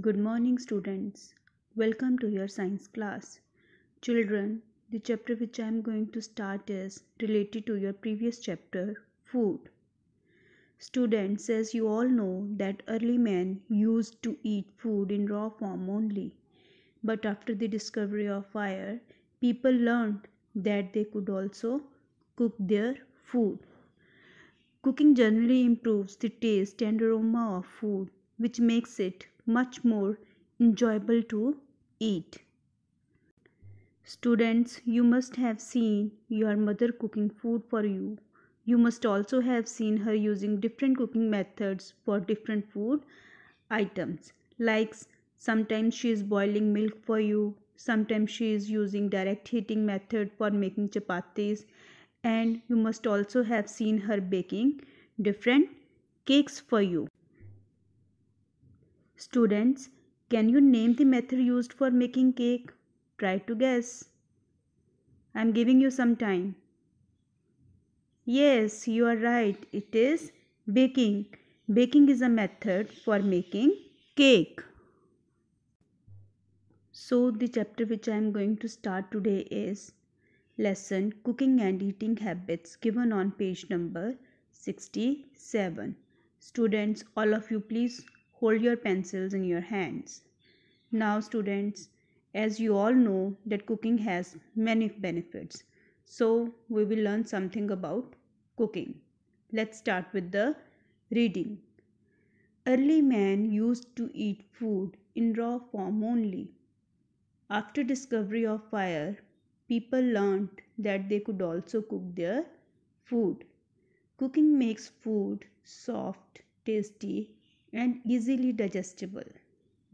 Good morning, students. Welcome to your science class. Children, the chapter which I am going to start is related to your previous chapter, food. Students, as you all know, that early men used to eat food in raw form only. But after the discovery of fire, people learned that they could also cook their food. Cooking generally improves the taste and aroma of food, which makes it much more enjoyable to eat. Students, you must have seen your mother cooking food for you. You must also have seen her using different cooking methods for different food items. Like sometimes she is boiling milk for you, sometimes she is using direct heating method for making chapatis and you must also have seen her baking different cakes for you. Students, can you name the method used for making cake? Try to guess. I am giving you some time. Yes, you are right. It is baking. Baking is a method for making cake. So the chapter which I am going to start today is lesson cooking and eating habits given on page number 67. Students, all of you please hold your pencils in your hands. Now students, as you all know that cooking has many benefits. So we will learn something about cooking. Let's start with the reading. Early man used to eat food in raw form only. After discovery of fire, people learned that they could also cook their food. Cooking makes food soft, tasty, and easily digestible.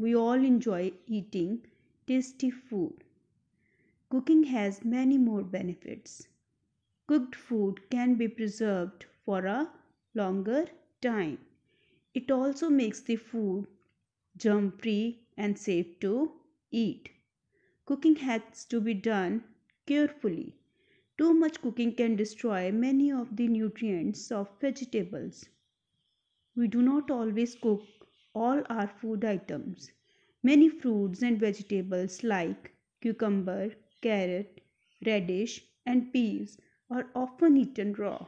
We all enjoy eating tasty food. Cooking has many more benefits. Cooked food can be preserved for a longer time. It also makes the food germ free and safe to eat. Cooking has to be done carefully. Too much cooking can destroy many of the nutrients of vegetables we do not always cook all our food items. Many fruits and vegetables like cucumber, carrot, radish, and peas are often eaten raw.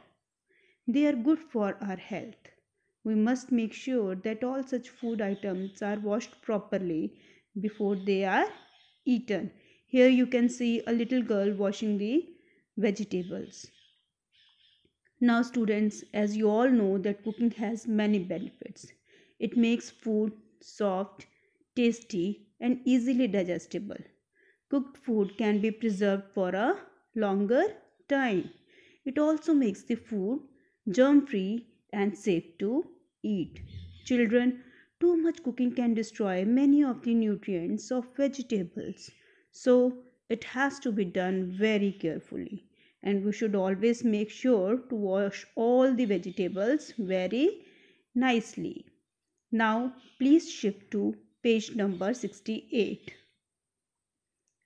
They are good for our health. We must make sure that all such food items are washed properly before they are eaten. Here you can see a little girl washing the vegetables. Now, students, as you all know, that cooking has many benefits. It makes food soft, tasty, and easily digestible. Cooked food can be preserved for a longer time. It also makes the food germ free and safe to eat. Children, too much cooking can destroy many of the nutrients of vegetables. So, it has to be done very carefully and we should always make sure to wash all the vegetables very nicely. Now please shift to page number 68.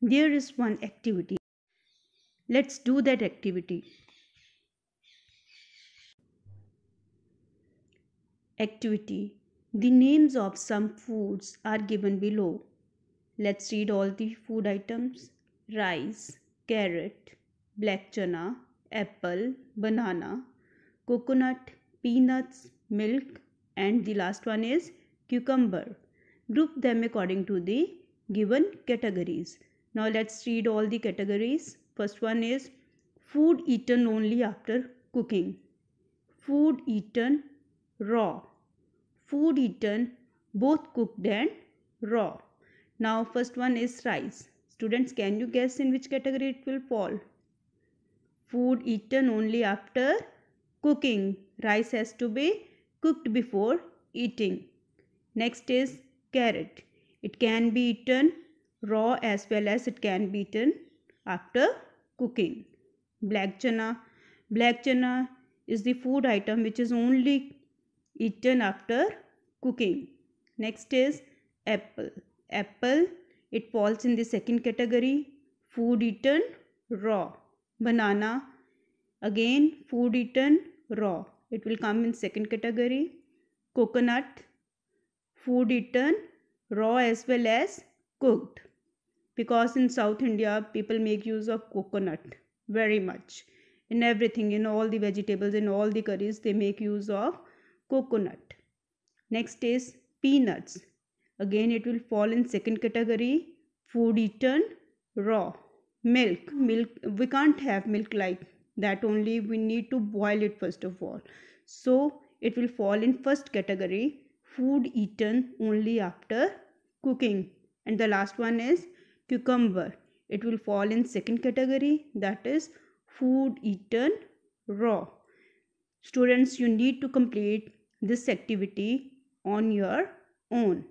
There is one activity. Let's do that activity. Activity. The names of some foods are given below. Let's read all the food items. Rice, carrot, black chana, apple, banana, coconut, peanuts, milk, and the last one is cucumber. Group them according to the given categories. Now let's read all the categories. First one is food eaten only after cooking, food eaten raw, food eaten both cooked and raw. Now first one is rice. Students can you guess in which category it will fall? food eaten only after cooking. Rice has to be cooked before eating. Next is carrot. It can be eaten raw as well as it can be eaten after cooking. Black chana. Black chana is the food item which is only eaten after cooking. Next is apple. Apple, it falls in the second category, food eaten raw banana again food eaten raw it will come in second category coconut food eaten raw as well as cooked because in south india people make use of coconut very much in everything in all the vegetables in all the curries they make use of coconut next is peanuts again it will fall in second category food eaten raw milk milk we can't have milk like that only we need to boil it first of all so it will fall in first category food eaten only after cooking and the last one is cucumber it will fall in second category that is food eaten raw students you need to complete this activity on your own